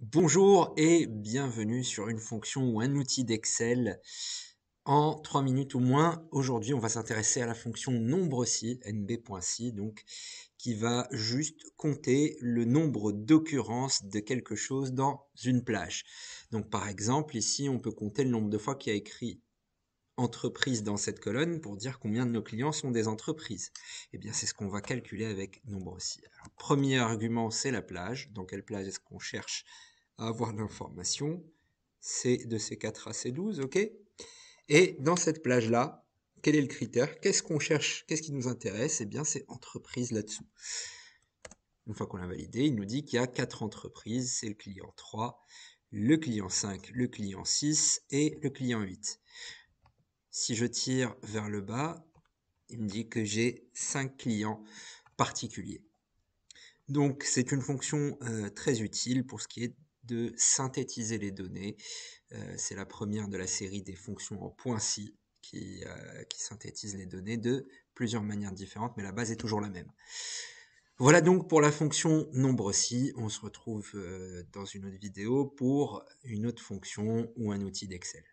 Bonjour et bienvenue sur une fonction ou un outil d'Excel en trois minutes ou moins. Aujourd'hui, on va s'intéresser à la fonction nombreCI, nb.ci, donc qui va juste compter le nombre d'occurrences de quelque chose dans une plage. Donc par exemple, ici, on peut compter le nombre de fois qu'il y a écrit entreprise dans cette colonne pour dire combien de nos clients sont des entreprises. Eh bien, c'est ce qu'on va calculer avec nombre premier argument, c'est la plage. Dans quelle plage est-ce qu'on cherche avoir l'information, c'est de C4 à C12, ok Et dans cette plage-là, quel est le critère Qu'est-ce qu'on cherche Qu'est-ce qui nous intéresse Eh bien, c'est entreprise là-dessous. Une fois qu'on l'a validé, il nous dit qu'il y a quatre entreprises, c'est le client 3, le client 5, le client 6 et le client 8. Si je tire vers le bas, il me dit que j'ai cinq clients particuliers. Donc c'est une fonction euh, très utile pour ce qui est de synthétiser les données. Euh, c'est la première de la série des fonctions en point si qui, euh, qui synthétise les données de plusieurs manières différentes, mais la base est toujours la même. Voilà donc pour la fonction nombre si. On se retrouve euh, dans une autre vidéo pour une autre fonction ou un outil d'Excel.